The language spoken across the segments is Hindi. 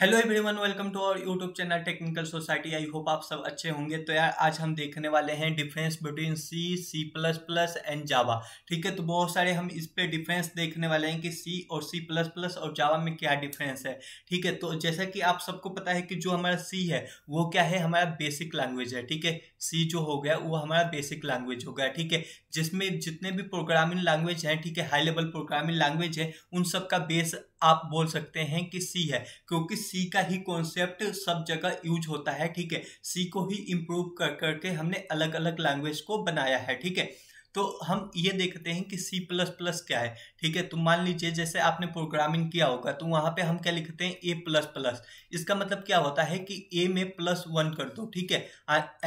hello everyone welcome to our YouTube channel Technical Society I hope आप सब अच्छे होंगे तो यार आज हम देखने वाले हैं difference between C C plus plus and Java ठीक है तो बहुत सारे हम इस पे डिफरेंस देखने वाले हैं कि सी और सी प्लस प्लस और जावा में क्या डिफरेंस है ठीक है तो जैसा कि आप सबको पता है कि जो हमारा सी है वो क्या है हमारा बेसिक लैंग्वेज है ठीक है सी जो हो गया वो हमारा बेसिक लैंग्वेज हो गया ठीक है जिसमें जितने भी प्रोग्रामिंग लैंग्वेज हैं ठीक है हाई लेवल प्रोग्रामिंग लैंग्वेज है उन सब का बेस आप बोल सकते हैं कि सी है क्योंकि सी का ही कॉन्सेप्ट सब जगह यूज होता है ठीक है सी को ही इम्प्रूव कर करके हमने अलग अलग लैंग्वेज को बनाया है ठीक है तो हम ये देखते हैं कि सी प्लस प्लस क्या है ठीक है तो मान लीजिए जैसे आपने प्रोग्रामिंग किया होगा तो वहाँ पे हम क्या लिखते हैं ए प्लस प्लस इसका मतलब क्या होता है कि ए में प्लस वन कर दो ठीक है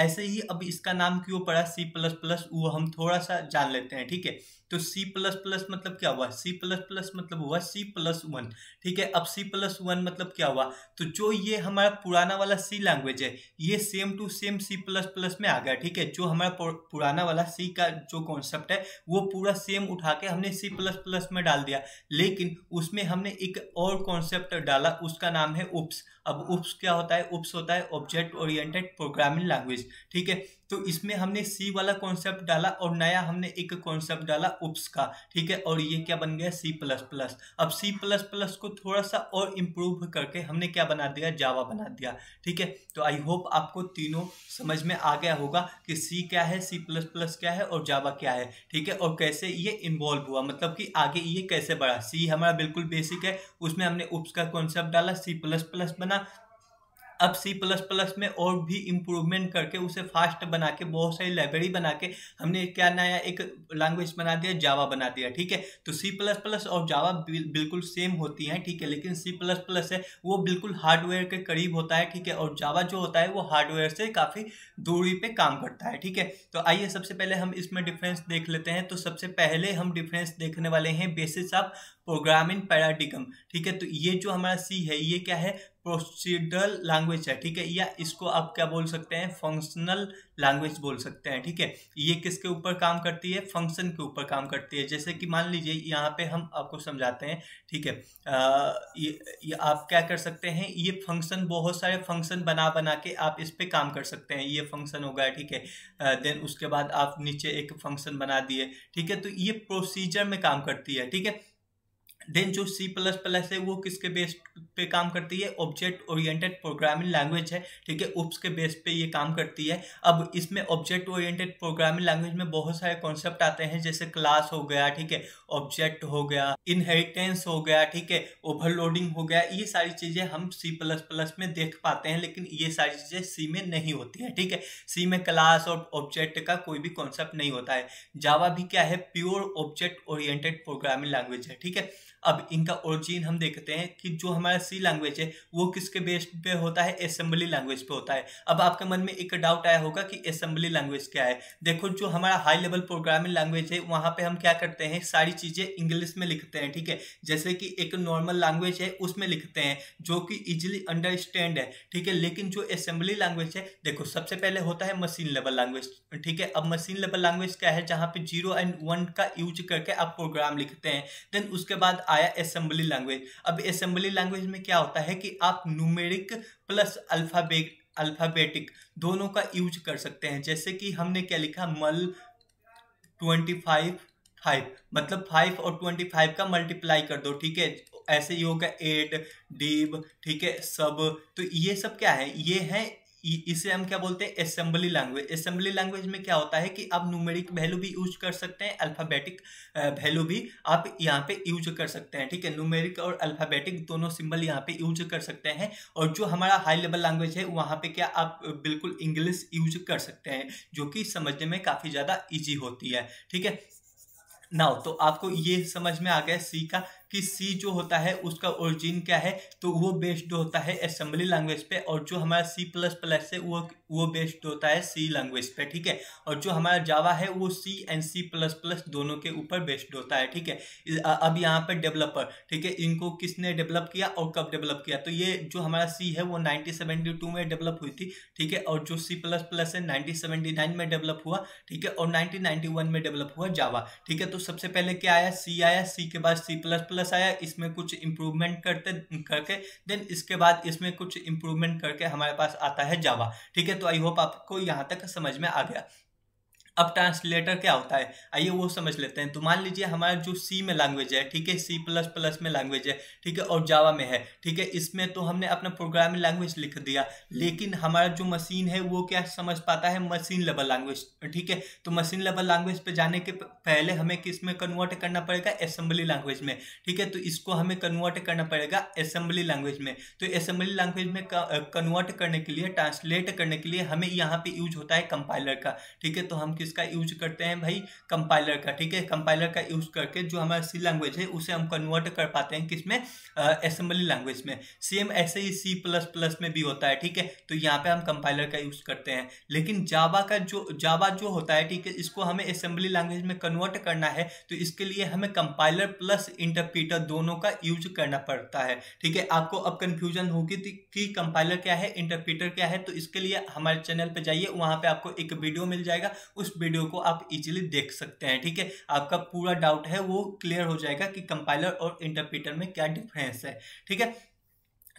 ऐसे ही अब इसका नाम क्यों पड़ा सी प्लस प्लस वो हम थोड़ा सा जान लेते हैं ठीक है तो सी प्लस प्लस मतलब क्या हुआ सी प्लस प्लस मतलब हुआ सी प्लस वन ठीक है अब सी प्लस वन मतलब क्या हुआ तो जो ये हमारा पुराना वाला सी लैंग्वेज है ये same to same C plus plus में आ गया ठीक है जो हमारा पुराना वाला सी का जो कॉन्सेप्ट है वो पूरा सेम उठा के हमने सी प्लस प्लस में डाल दिया लेकिन उसमें हमने एक और कॉन्सेप्ट डाला उसका नाम है उप्स अब उप्स क्या होता है उप्स होता है ऑब्जेक्ट ओरिएंटेड प्रोग्रामिंग लैंग्वेज ठीक है तो इसमें हमने सी वाला कॉन्सेप्ट डाला और नया हमने एक कॉन्सेप्ट डाला उप्स का ठीक है और ये क्या बन गया सी प्लस प्लस अब सी प्लस प्लस को थोड़ा सा और इम्प्रूव करके हमने क्या बना दिया जावा बना दिया ठीक है तो आई होप आपको तीनों समझ में आ गया होगा कि सी क्या है सी प्लस प्लस क्या है और जावा क्या है ठीक है और कैसे ये इन्वॉल्व हुआ मतलब कि आगे ये कैसे बढ़ा सी हमारा बिल्कुल बेसिक है उसमें हमने उप्स का कॉन्सेप्ट डाला सी प्लस प्लस बना अब सी प्लस प्लस में और भी इम्प्रूवमेंट करके उसे फास्ट बना के बहुत सारी लाइब्रेरी बना के हमने क्या नया एक लैंग्वेज बना दिया जावा बना दिया ठीक है तो सी प्लस प्लस और जावा बिल्कुल सेम होती हैं ठीक है लेकिन सी प्लस प्लस है वो बिल्कुल हार्डवेयर के करीब होता है ठीक है और जावा जो होता है वो हार्डवेयर से काफ़ी दूरी पर काम करता है ठीक है तो आइए सबसे पहले हम इसमें डिफरेंस देख लेते हैं तो सबसे पहले हम डिफरेंस देखने वाले हैं बेसिस ऑफ प्रोग्रामिंग पैराडिगम ठीक है तो ये जो हमारा सी है ये क्या है प्रोसीडरल लैंग्वेज है ठीक है या इसको आप क्या बोल सकते हैं फंक्शनल लैंग्वेज बोल सकते हैं ठीक है ये किसके ऊपर काम करती है फंक्शन के ऊपर काम करती है जैसे कि मान लीजिए यहाँ पे हम आपको समझाते हैं ठीक है ये, ये आप क्या कर सकते हैं ये फंक्शन बहुत सारे फंक्शन बना बना के आप इस पर काम कर सकते हैं ये फंक्शन हो गया ठीक है देन उसके बाद आप नीचे एक फंक्शन बना दिए ठीक है तो ये प्रोसीजर में काम करती है ठीक है देन जो सी प्लस प्लस है वो किसके बेस पे काम करती है ऑब्जेक्ट ओरिएंटेड प्रोग्रामिंग लैंग्वेज है ठीक है उप्स के बेस पे ये काम करती है अब इसमें ऑब्जेक्ट ओरिएंटेड प्रोग्रामिंग लैंग्वेज में बहुत सारे कॉन्सेप्ट आते हैं जैसे क्लास हो गया ठीक है ऑब्जेक्ट हो गया इनहेरिटेंस हो गया ठीक है ओवरलोडिंग हो गया ये सारी चीज़ें हम सी प्लस प्लस में देख पाते हैं लेकिन ये सारी चीज़ें सी में नहीं होती है ठीक है सी में क्लास और ऑब्जेक्ट का कोई भी कॉन्सेप्ट नहीं होता है जावा भी क्या है pure object oriented programming language है ठीक है अब इनका ओरिजिन हम देखते हैं कि जो हमारा सी लैंग्वेज है वो किसके बेस पे होता है असेंबली लैंग्वेज पे होता है अब आपके मन में एक डाउट आया होगा कि असेंबली लैंग्वेज क्या है देखो जो हमारा हाई लेवल प्रोग्रामिंग लैंग्वेज है वहाँ पे हम क्या करते हैं सारी चीज़ें इंग्लिश में लिखते हैं ठीक है जैसे कि एक नॉर्मल लैंग्वेज है उसमें लिखते हैं जो कि इजिली अंडरस्टैंड है ठीक है लेकिन जो असेंबली लैंग्वेज है देखो सबसे पहले होता है मशीन लेवल लैंग्वेज ठीक है अब मशीन लेवल लैंग्वेज क्या है जहाँ पे जीरो एंड वन का यूज करके आप प्रोग्राम लिखते हैं देन उसके बाद आया असेंबली लैंग्वेज अब असेंबली लैंग्वेज में क्या होता है कि आप न्यूमेरिक प्लस अल्फ़ाबेट अल्फ़ाबेटिक दोनों का यूज कर सकते हैं जैसे कि हमने क्या लिखा मल ट्वेंटी फाइव फाइव मतलब फाइव और ट्वेंटी फाइव का मल्टीप्लाई कर दो ठीक है ऐसे ही होगा एट डीब ठीक है सब तो ये सब क्या है ये है इसे हम क्या बोलते हैं असेंबली लैंग्वेज असेंबली लैंग्वेज में क्या होता है कि आप न्यूमेरिक वैल्यू भी यूज कर सकते हैं अल्फाबेटिक वैल्यू भी आप यहाँ पे यूज कर सकते हैं ठीक है न्यूमेरिक और अल्फाबेटिक दोनों सिंबल यहाँ पे यूज कर सकते हैं और जो हमारा हाई लेवल लैंग्वेज है वहाँ पे क्या आप बिल्कुल इंग्लिश यूज कर सकते हैं जो कि समझने में काफ़ी ज़्यादा ईजी होती है ठीक है नाउ तो आपको ये समझ में आ गया सी का कि सी जो होता है उसका ओरिजिन क्या है तो वो बेस्ड होता है असेंबली लैंग्वेज पे और जो हमारा सी प्लस प्लस है वो वो बेस्ड होता है सी लैंग्वेज पे ठीक है और जो हमारा जावा है वो C and C plus plus दोनों के ऊपर बेस्ड होता है ठीक है अब यहाँ पर डेवलपर ठीक है इनको किसने डेवलप किया और कब डेवलप किया तो ये जो हमारा सी है वो नाइनटीन में डेवलप हुई थी ठीक है और जो सी प्लस प्लस है नाइनटीन में डेवलप हुआ ठीक है और नाइनटीन में डेवलप हुआ जावा ठीक है तो सबसे पहले क्या आया सी आया सी के बाद सी प्लस प्लस आया इसमें कुछ इंप्रूवमेंट करते करके देन इसके बाद इसमें कुछ इंप्रूवमेंट करके हमारे पास आता है जावा ठीक है तो आई होप आपको यहाँ तक समझ में आ गया अब ट्रांसलेटर क्या होता है आइए वो समझ लेते हैं तो मान लीजिए हमारा जो सी में लैंग्वेज है ठीक है सी प्लस प्लस में लैंग्वेज है ठीक है और जावा में है ठीक है इसमें तो हमने अपना प्रोग्रामिंग लैंग्वेज लिख दिया लेकिन हमारा जो मशीन है वो क्या समझ पाता है मशीन लेवल लैंग्वेज ठीक है तो मशीन लेवल लैंग्वेज पर जाने के पहले हमें किस में कन्वर्ट करना पड़ेगा असेंबली लैंग्वेज में ठीक है तो इसको हमें कन्वर्ट करना पड़ेगा असेंबली लैंग्वेज में तो असेंबली लैंग्वेज में कन्वर्ट करने के लिए ट्रांसलेट करने के लिए हमें यहाँ पे यूज होता है कंपाइलर का ठीक है तो हम किस किसका यूज करते हैं भाई कंपाइलर का ठीक है कंपाइलर का यूज करके जो हमारा सी लैंग्वेज है उसे हम कन्वर्ट कर पाते हैं किसमें असेंबली लैंग्वेज में सेम ऐसे ही सी प्लस प्लस में भी होता है ठीक है तो यहाँ पे हम कंपाइलर का यूज करते हैं लेकिन जावा का जो जावा जो होता है ठीक है इसको हमें असेंबली लैंग्वेज में कन्वर्ट करना है तो इसके लिए हमें कंपाइलर प्लस इंटरप्रीटर दोनों का यूज करना पड़ता है ठीक है आपको अब कन्फ्यूजन होगी कि कंपाइलर क्या है इंटरप्रीटर क्या है तो इसके लिए हमारे चैनल पर जाइए वहाँ पर आपको एक वीडियो मिल जाएगा उस वीडियो को आप इजीली देख सकते हैं ठीक है आपका पूरा डाउट है वो क्लियर हो जाएगा कि कंपाइलर और इंटरप्रिटर में क्या डिफरेंस है ठीक है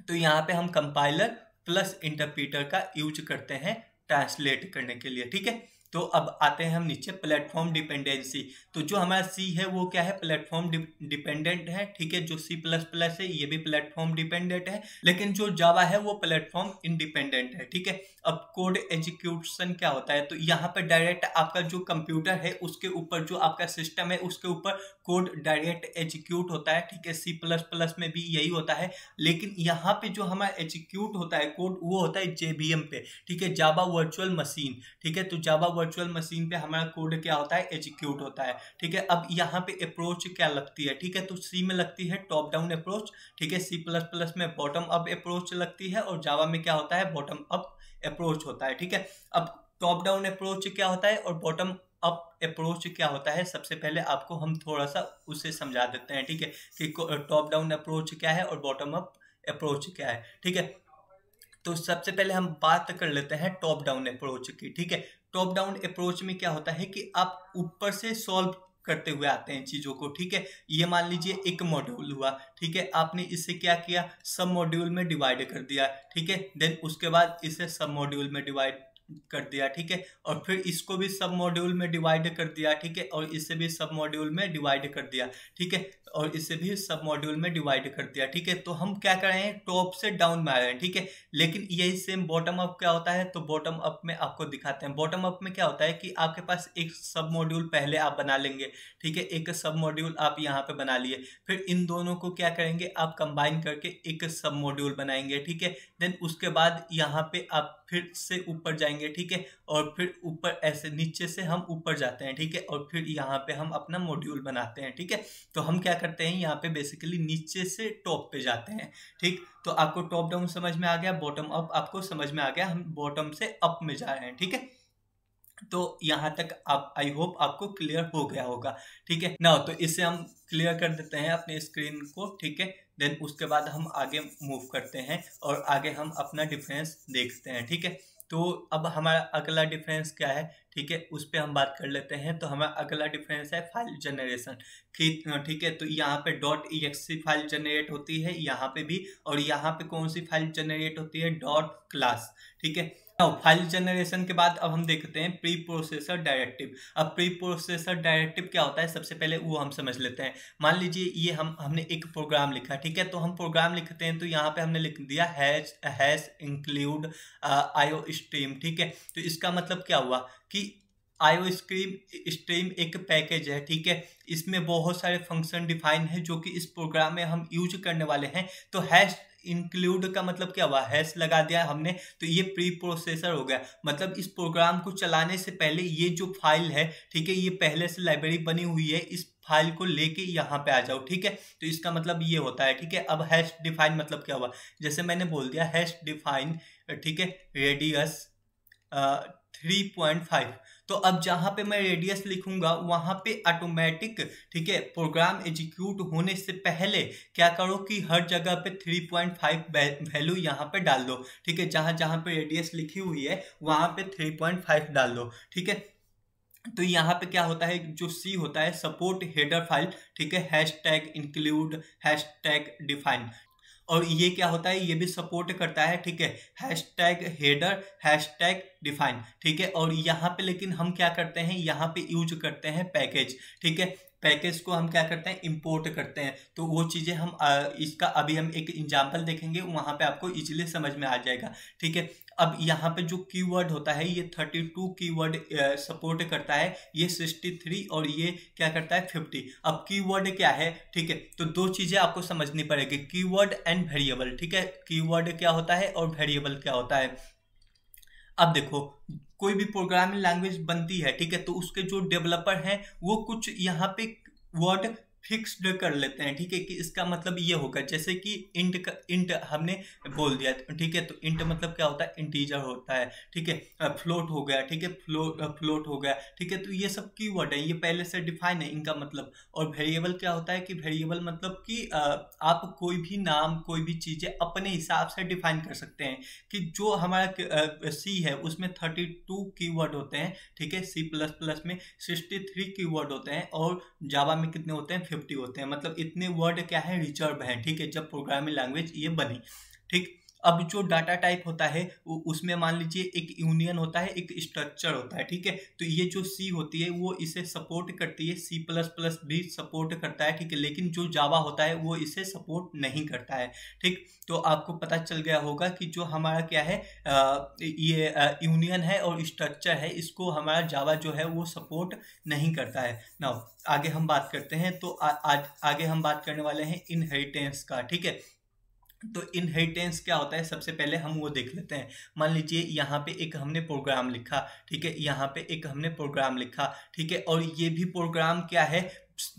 तो यहाँ पे हम कंपाइलर प्लस इंटरप्रिटर का यूज करते हैं ट्रांसलेट करने के लिए ठीक है तो अब आते हैं हम नीचे प्लेटफॉर्म डिपेंडेंसी तो जो हमारा सी है वो क्या है प्लेटफॉर्म डिपेंडेंट है ठीक है जो सी प्लस प्लस है ये भी प्लेटफॉर्म डिपेंडेंट है लेकिन जो जावा है वो प्लेटफॉर्म इंडिपेंडेंट है ठीक है अब कोड एग्जीक्यूशन क्या होता है तो यहाँ पर डायरेक्ट आपका जो कंप्यूटर है उसके ऊपर जो आपका सिस्टम है उसके ऊपर कोड डायरेक्ट एग्जीक्यूट होता है ठीक है सी प्लस प्लस में भी यही होता है लेकिन यहाँ पे जो हमारा एग्जीक्यूट होता है कोड वो होता है जेबीएम पे ठीक है जावा वर्चुअल मशीन ठीक है तो जावा वर्चुअल मशीन पे हमारा कोड क्या होता है एग्जीक्यूट होता है ठीक है अब यहाँ पे अप्रोच क्या लगती है ठीक है तो सी में लगती है टॉप डाउन अप्रोच ठीक है सी प्लस प्लस में बॉटम अप अप्रोच लगती है और जावा में क्या होता है बॉटम अप अप्रोच होता है ठीक है अब टॉप डाउन अप्रोच क्या होता है और बॉटम अप अप्रोच क्या होता है सबसे पहले आपको हम थोड़ा सा उसे समझा देते हैं ठीक है कि टॉप डाउन अप्रोच क्या है और बॉटम अप अप्रोच क्या है ठीक है तो सबसे पहले हम बात कर लेते हैं टॉप डाउन अप्रोच की ठीक है टॉप डाउन अप्रोच में क्या होता है कि आप ऊपर से सॉल्व करते हुए आते हैं चीज़ों को ठीक है ये मान लीजिए एक मॉड्यूल हुआ ठीक है आपने इसे क्या किया सब मॉड्यूल में डिवाइड कर दिया ठीक है देन उसके बाद इसे सब मॉड्यूल में डिवाइड कर दिया ठीक है और फिर इसको भी सब मॉड्यूल में डिवाइड कर दिया ठीक है और इसे भी सब मॉड्यूल में डिवाइड कर दिया ठीक है और इसे भी सब मॉड्यूल में डिवाइड कर दिया ठीक है तो हम क्या कर रहे हैं टॉप से डाउन में आ रहे हैं ठीक है लेकिन यही सेम बॉटम अप क्या होता है तो बॉटम अप में आपको दिखाते हैं बॉटम अप में क्या होता है कि आपके पास एक सब मॉड्यूल पहले आप बना लेंगे ठीक है एक सब मॉड्यूल आप यहाँ पे बना लिए फिर इन दोनों को क्या करेंगे आप कंबाइन करके एक सब मॉड्यूल बनाएंगे ठीक है देन उसके बाद यहाँ पे आप फिर से ऊपर जाएंगे ठीक है और फिर ऊपर ऐसे नीचे से हम ऊपर जाते हैं ठीक है और फिर यहाँ पे हम अपना मॉड्यूल बनाते हैं ठीक है तो हम क्या करते हैं यहाँ पे बेसिकली नीचे से टॉप पे जाते हैं ठीक तो आपको टॉप डाउन समझ में आ गया बॉटम अप आपको समझ में आ गया हम बॉटम से अप में जा रहे हैं ठीक है तो यहाँ तक आप आई होप आपको क्लियर हो गया होगा ठीक है ना तो इसे हम क्लियर कर देते हैं अपने स्क्रीन को ठीक है देन उसके बाद हम आगे मूव करते हैं और आगे हम अपना डिफरेंस देखते हैं ठीक है तो अब हमारा अगला डिफरेंस क्या है ठीक है उस पर हम बात कर लेते हैं तो हमारा अगला डिफरेंस है फाइल जनरेशन ठीक है तो यहाँ पे डॉट ई फाइल जनरेट होती है यहाँ पे भी और यहाँ पे कौन सी फाइल जनरेट होती है डॉट क्लास ठीक है फाइल जनरेशन के बाद अब हम देखते हैं प्री प्रोसेसर डायरेक्टिव अब प्री प्रोसेसर डायरेक्टिव क्या होता है सबसे पहले वो हम समझ लेते हैं मान लीजिए ये हम हमने एक प्रोग्राम लिखा ठीक है तो हम प्रोग्राम लिखते हैं तो यहाँ पे हमने लिख दिया hash hash include iostream ठीक है तो इसका मतलब क्या हुआ कि आईओ स्ट्रीम स्ट्रीम एक पैकेज है ठीक है इसमें बहुत सारे फंक्शन डिफाइन है जो कि इस प्रोग्राम में हम यूज करने वाले हैं तो हैश इंक्लूड का मतलब क्या हुआ हैश लगा दिया हमने तो ये प्री प्रोसेसर हो गया मतलब इस प्रोग्राम को चलाने से पहले ये जो फाइल है ठीक है ये पहले से लाइब्रेरी बनी हुई है इस फाइल को लेके यहाँ पे आ जाओ ठीक है तो इसका मतलब ये होता है ठीक है अब हैश डिफाइन मतलब क्या हुआ जैसे मैंने बोल दिया हैश डिफाइन ठीक है रेडियस थ्री पॉइंट फाइव तो अब जहाँ पे मैं रेडियस लिखूंगा वहां पे ऑटोमेटिक ठीक है प्रोग्राम एग्जीक्यूट होने से पहले क्या करो कि हर जगह पे 3.5 वैल्यू यहाँ पे डाल दो ठीक है जहां जहाँ पे रेडियस लिखी हुई है वहां पे 3.5 डाल दो ठीक है तो यहाँ पे क्या होता है जो सी होता है सपोर्ट हेडर फाइल ठीक है hash tag include hash tag define और ये क्या होता है ये भी सपोर्ट करता है ठीक है hash tag header hash tag define ठीक है और यहाँ पे लेकिन हम क्या करते हैं यहाँ पे यूज करते हैं पैकेज ठीक है पैकेज को हम क्या करते हैं इंपोर्ट करते हैं तो वो चीज़ें हम इसका अभी हम एक एग्जाम्पल देखेंगे वहाँ पे आपको इजीली समझ में आ जाएगा ठीक है अब यहाँ पे जो कीवर्ड होता है ये 32 कीवर्ड सपोर्ट करता है ये 63 और ये क्या करता है 50 अब कीवर्ड क्या है ठीक है तो दो चीज़ें आपको समझनी पड़ेगी कीवर्ड एंड वेरिएबल ठीक है कीवर्ड क्या होता है और वेरिएबल क्या होता है अब देखो कोई भी प्रोग्रामिंग लैंग्वेज बनती है ठीक है तो उसके जो डेवलपर हैं वो कुछ यहाँ पे वर्ड फिक्स्ड कर लेते हैं ठीक है कि इसका मतलब ये होगा जैसे कि इंट का इंट हमने बोल दिया ठीक है तो इंट मतलब क्या होता है इंटीजर होता है ठीक है फ्लोट हो गया ठीक है फ्लो फ्लोट हो गया ठीक है तो ये सब की वर्ड है ये पहले से डिफाइन है इनका मतलब और वेरिएबल क्या होता है कि वेरिएबल मतलब कि आप कोई भी नाम कोई भी चीज़ें अपने हिसाब से डिफाइन कर सकते हैं कि जो हमारा सी है उसमें थर्टी टू की होते हैं ठीक है सी प्लस प्लस में सिक्सटी थ्री की होते हैं और जावा में कितने होते हैं फिफ्टी होते हैं मतलब इतने वर्ड क्या है रिजर्व है ठीक है जब प्रोग्रामिंग लैंग्वेज ये बनी ठीक अब जो डाटा टाइप होता है उसमें मान लीजिए एक यूनियन होता है एक स्ट्रक्चर होता है ठीक है तो ये जो सी होती है वो इसे सपोर्ट करती है सी प्लस प्लस भी सपोर्ट करता है ठीक है लेकिन जो जावा होता है वो इसे सपोर्ट नहीं करता है ठीक तो आपको पता चल गया होगा कि जो हमारा क्या है आ, ये यूनियन है और स्ट्रक्चर है इसको हमारा जावा जो है वो सपोर्ट नहीं करता है ना आगे हम बात करते हैं तो आ, आ, आगे हम बात करने वाले हैं इनहेरिटेंस का ठीक है तो इनहेरिटेंस क्या होता है सबसे पहले हम वो देख लेते हैं मान लीजिए यहाँ पे एक हमने प्रोग्राम लिखा ठीक है यहाँ पे एक हमने प्रोग्राम लिखा ठीक है और ये भी प्रोग्राम क्या है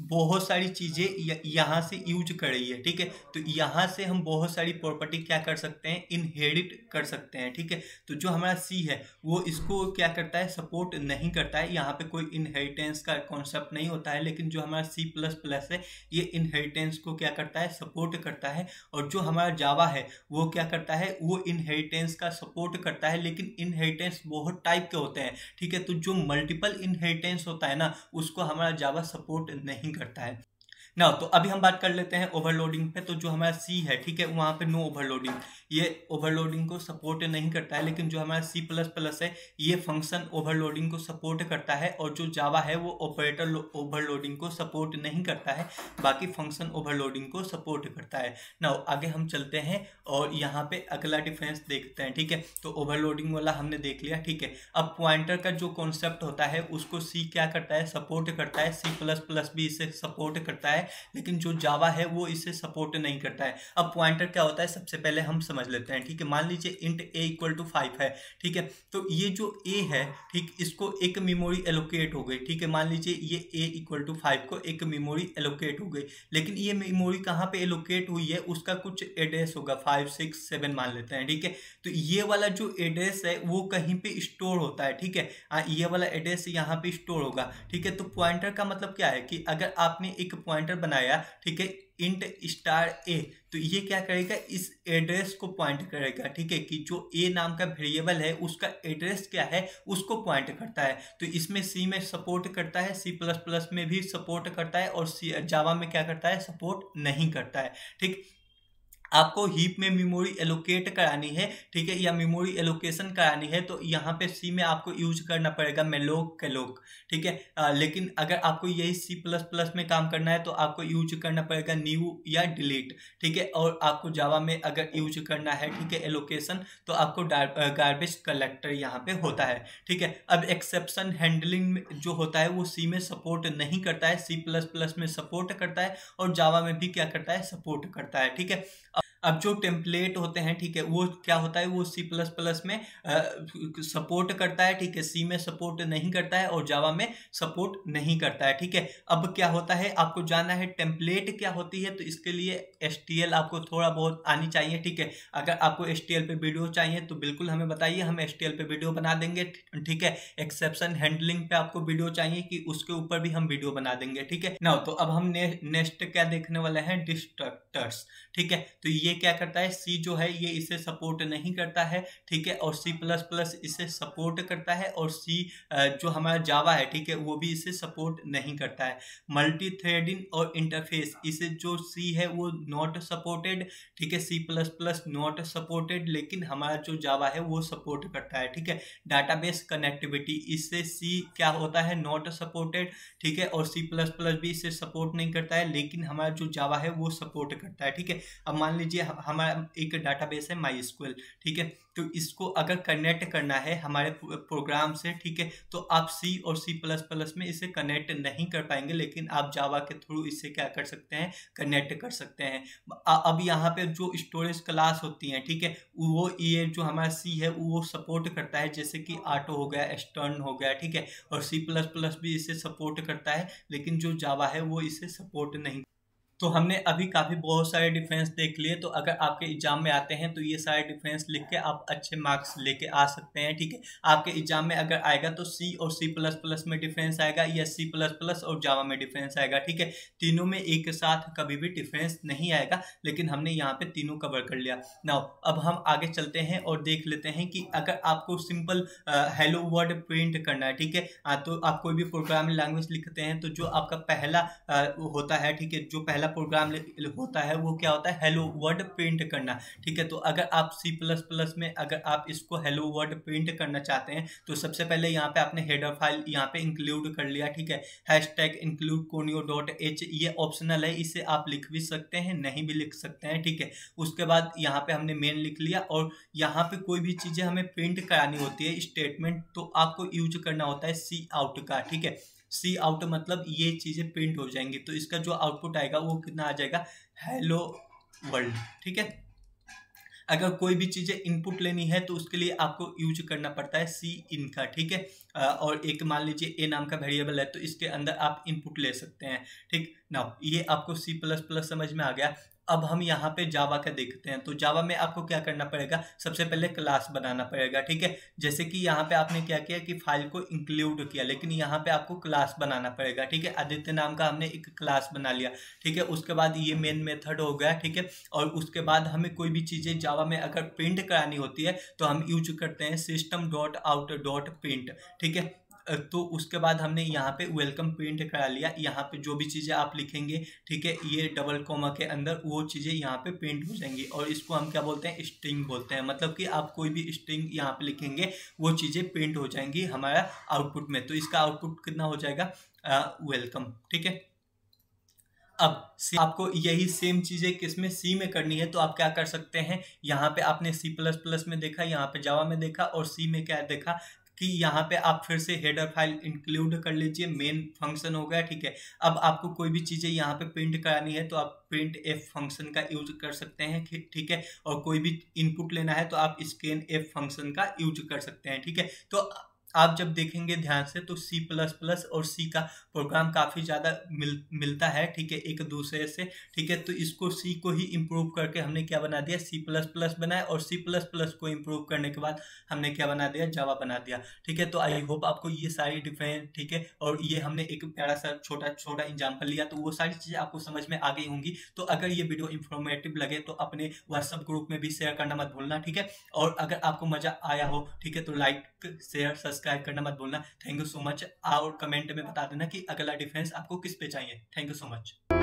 बहुत सारी चीज़ें यहाँ से यूज कर रही है ठीक है तो यहाँ से हम बहुत सारी प्रॉपर्टी क्या कर सकते हैं इनहेरिट कर सकते हैं ठीक है तो जो हमारा सी है वो इसको क्या करता है सपोर्ट नहीं करता है यहाँ पे कोई इनहेरिटेंस का कॉन्सेप्ट नहीं होता है लेकिन जो हमारा सी प्लस प्लस है ये इनहेरिटेंस को क्या करता है सपोर्ट करता है और जो हमारा जावा है वो क्या करता है वो इनहेरिटेंस का सपोर्ट करता है लेकिन इनहेरिटेंस बहुत टाइप के होते हैं ठीक है तो जो मल्टीपल इनहेरिटेंस होता है ना उसको हमारा जावा सपोर्ट नहीं करता है ना तो अभी हम बात कर लेते हैं ओवरलोडिंग पे तो जो हमारा सी है ठीक है वहाँ पे नो ओवरलोडिंग ये ओवरलोडिंग को सपोर्ट नहीं करता है लेकिन जो हमारा सी प्लस प्लस है ये फंक्शन ओवरलोडिंग को सपोर्ट करता है और जो जावा है वो ऑपरेटर ओवरलोडिंग को सपोर्ट नहीं करता है बाकी फंक्शन ओवरलोडिंग को सपोर्ट करता है ना आगे हम चलते हैं और यहाँ पे अगला डिफ्रेंस देखते हैं ठीक है तो ओवरलोडिंग वाला हमने देख लिया ठीक है अब पॉइंटर का जो कॉन्सेप्ट होता है उसको सी क्या करता है सपोर्ट करता है सी प्लस प्लस भी इसे सपोर्ट करता है है लेकिन जो जावा है वो इसे सपोर्ट नहीं करता है अब पॉइंटर क्या होता है सबसे पहले हम समझ लेते हैं ठीक है मान लीजिए int a equal to five है ठीक है तो ये जो ए है ठीक इसको एक मेमोरी एलोकेट हो गई ठीक है मान लीजिए ये ए इक्वल टू फाइव को एक मेमोरी एलोकेट हो गई लेकिन ये मेमोरी कहाँ पे एलोकेट हुई है उसका कुछ एड्रेस होगा फाइव सिक्स सेवन मान लेते हैं ठीक है तो ये वाला जो एड्रेस है वो कहीं पे स्टोर होता है ठीक है ये वाला एड्रेस यहाँ पे स्टोर होगा ठीक है तो पॉइंटर का मतलब क्या है कि अगर आपने एक पॉइंटर पॉइंटर बनाया ठीक है इंट स्टार ए तो ये क्या करेगा इस एड्रेस को पॉइंट करेगा ठीक है कि जो ए नाम का वेरिएबल है उसका एड्रेस क्या है उसको पॉइंट करता है तो इसमें सी में सपोर्ट करता है सी प्लस प्लस में भी सपोर्ट करता है और सी जावा में क्या करता है सपोर्ट नहीं करता है ठीक आपको हीप में मेमोरी एलोकेट करानी है ठीक है या मेमोरी एलोकेशन करानी है तो यहाँ पे सी में आपको यूज करना पड़ेगा मेलोक कैलोक ठीक है लेकिन अगर आपको यही सी प्लस प्लस में काम करना है तो आपको यूज करना पड़ेगा न्यू या डिलीट ठीक है और आपको जावा में अगर यूज करना है ठीक है एलोकेशन तो आपको गार्बेज कलेक्टर यहाँ पे होता है ठीक है अब एक्सेप्शन हैंडलिंग जो होता है वो सी में सपोर्ट नहीं करता है सी प्लस प्लस में सपोर्ट करता है और जावा में भी क्या करता है सपोर्ट करता है ठीक है अब जो टेम्पलेट होते हैं ठीक है वो क्या होता है वो सी प्लस प्लस में सपोर्ट करता है ठीक है सी में सपोर्ट नहीं करता है और जावा में सपोर्ट नहीं करता है ठीक है अब क्या होता है आपको जाना है टेम्पलेट क्या होती है तो इसके लिए एस आपको थोड़ा बहुत आनी चाहिए ठीक है अगर आपको एस पे वीडियो चाहिए तो बिल्कुल हमें बताइए हम एस पे वीडियो बना देंगे ठीक है एक्सेप्शन हैंडलिंग पे आपको वीडियो चाहिए कि उसके ऊपर भी हम वीडियो बना देंगे ठीक है ना तो अब हम ने, नेक्स्ट क्या देखने वाले हैं डिस्ट्रक्टर्स ठीक है तो ये ये क्या करता है सी जो है ये इसे सपोर्ट नहीं करता है ठीक है और सी प्लस प्लस इसे सपोर्ट करता है और सी जो हमारा जावा है ठीक है वो भी इसे सपोर्ट नहीं करता है मल्टी थ्रेडिंग और इंटरफेस इसे जो सी है वो नॉट सपोर्टेड ठीक है C plus plus not supported लेकिन हमारा जो जावा है वो सपोर्ट करता है ठीक है डाटाबेस कनेक्टिविटी इससे सी क्या होता है नॉट सपोर्टेड ठीक है और सी प्लस प्लस भी इसे सपोर्ट नहीं करता है लेकिन हमारा जो जावा है वो सपोर्ट करता है ठीक है अब मान लीजिए हमारा एक डाटाबेस है माई स्कूल ठीक है तो इसको अगर कनेक्ट करना है हमारे प्रोग्राम से ठीक है तो आप सी और सी प्लस प्लस में इसे कनेक्ट नहीं कर पाएंगे लेकिन आप जावा के थ्रू इसे क्या कर सकते हैं कनेक्ट कर सकते हैं अब यहाँ पे जो स्टोरेज क्लास होती हैं ठीक है वो ये जो हमारा सी है वो सपोर्ट करता है जैसे कि आटो हो गया एस्टर्न हो गया ठीक है और सी प्लस प्लस भी इसे सपोर्ट करता है लेकिन जो जावा है वो इसे सपोर्ट नहीं तो हमने अभी काफ़ी बहुत सारे डिफरेंस देख लिए तो अगर आपके एग्ज़ाम में आते हैं तो ये सारे डिफरेंस लिख के आप अच्छे मार्क्स लेके आ सकते हैं ठीक है आपके एग्ज़ाम में अगर आएगा तो सी और सी प्लस प्लस में डिफरेंस आएगा या सी प्लस प्लस और जावा में डिफरेंस आएगा ठीक है तीनों में एक साथ कभी भी डिफरेंस नहीं आएगा लेकिन हमने यहाँ पे तीनों कवर कर लिया नाउ अब हम आगे चलते हैं और देख लेते हैं कि अगर आपको सिंपल हेलो वर्ड प्रिंट करना है ठीक है तो आप कोई भी प्रोग्रामिंग लैंग्वेज लिखते हैं तो जो आपका पहला होता है ठीक है जो पहला प्रोग्राम होता है वो क्या होता है हेलो वर्ड प्रिंट करना ठीक है तो अगर आप सी प्लस प्लस में अगर आप इसको हेलो वर्ड प्रिंट करना चाहते हैं तो सबसे पहले यहाँ पे आपने हेडर फाइल यहाँ पे इंक्लूड कर लिया ठीक है hash tag include conio dot h ये ऑप्शनल है इसे आप लिख भी सकते हैं नहीं भी लिख सकते हैं ठीक है उसके बाद यहाँ पे हमने मेन लिख लिया और यहाँ पे कोई भी चीज़ें हमें प्रिंट करानी होती है स्टेटमेंट तो आपको यूज करना होता है सी आउट का ठीक है सी आउट मतलब ये चीज़ें प्रिंट हो जाएंगी तो इसका जो आउटपुट आएगा वो कितना आ जाएगा हेलो वर्ल्ड ठीक है अगर कोई भी चीज़ें इनपुट लेनी है तो उसके लिए आपको यूज करना पड़ता है सी इन का ठीक है और एक मान लीजिए ए नाम का वेरिएबल है तो इसके अंदर आप इनपुट ले सकते हैं ठीक ना ये आपको सी प्लस प्लस समझ में आ गया अब हम यहाँ पे जावा का देखते हैं तो जावा में आपको क्या करना पड़ेगा सबसे पहले क्लास बनाना पड़ेगा ठीक है जैसे कि यहाँ पे आपने क्या किया कि फाइल को इंक्लूड किया लेकिन यहाँ पे आपको क्लास बनाना पड़ेगा ठीक है आदित्य नाम का हमने एक क्लास बना लिया ठीक है उसके बाद ये मेन मेथड हो गया ठीक है और उसके बाद हमें कोई भी चीज़ें जावा में अगर प्रिंट करानी होती है तो हम यूज करते हैं system dot out dot print ठीक है तो उसके बाद हमने यहाँ पे वेलकम प्रिंट करा लिया यहाँ पे जो भी चीज़ें आप लिखेंगे ठीक है ये डबल कोमा के अंदर वो चीज़ें यहाँ पे प्रिंट हो जाएंगी और इसको हम क्या बोलते हैं स्ट्रिंग बोलते हैं मतलब कि आप कोई भी स्ट्रिंग यहाँ पे लिखेंगे वो चीज़ें प्रिंट हो जाएंगी हमारा आउटपुट में तो इसका आउटपुट कितना हो जाएगा वेलकम ठीक है अब आपको यही सेम चीज़ें किस में सी में करनी है तो आप क्या कर सकते हैं यहाँ पे आपने सी प्लस प्लस में देखा यहाँ पे जावा में देखा और सी में क्या देखा कि यहाँ पे आप फिर से हेडर फाइल इंक्लूड कर लीजिए मेन फंक्शन हो गया ठीक है अब आपको कोई भी चीज़ें यहाँ पे प्रिंट करानी है तो आप प्रिंट एफ फंक्शन का यूज कर सकते हैं ठीक है और कोई भी इनपुट लेना है तो आप स्कैन एफ फंक्शन का यूज कर सकते हैं ठीक है तो आप जब देखेंगे ध्यान से तो सी प्लस प्लस और सी का प्रोग्राम काफ़ी ज़्यादा मिल मिलता है ठीक है एक दूसरे से ठीक है तो इसको सी को ही इम्प्रूव करके हमने क्या बना दिया सी प्लस प्लस बनाया और सी प्लस प्लस को इम्प्रूव करने के बाद हमने क्या बना दिया जावा बना दिया ठीक है तो आई होप आपको ये सारी डिफरेंट ठीक है और ये हमने एक प्यारा सा छोटा छोटा एग्जाम्पल लिया तो वो सारी चीज़ें आपको समझ में आ गई होंगी तो अगर ये वीडियो इन्फॉर्मेटिव लगे तो अपने व्हाट्सअप ग्रुप में भी शेयर करना मत भूलना ठीक है और अगर आपको मज़ा आया हो ठीक है तो लाइक शेयर सब्सक्राइब सब्सक्राइब करना मत भूलना थैंक यू सो मच और कमेंट में बता देना कि अगला डिफेंस आपको किस पे चाहिए थैंक यू सो मच